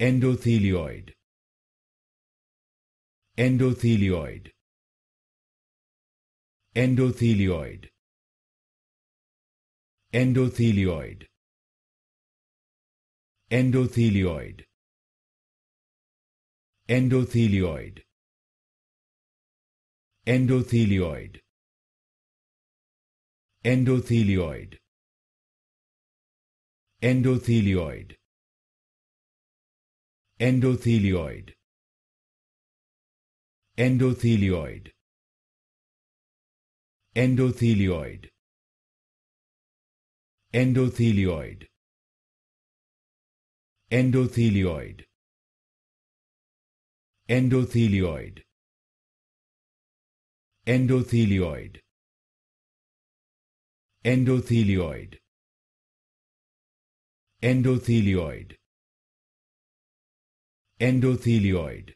Endothelioid. Endothelioid. Endothelioid. Endothelioid. Endothelioid. Endothelioid. Endothelioid. Endothelioid. Endothelioid endothelioid endothelioid endothelioid endothelioid endothelioid endothelioid endothelioid endothelioid endothelioid endothelioid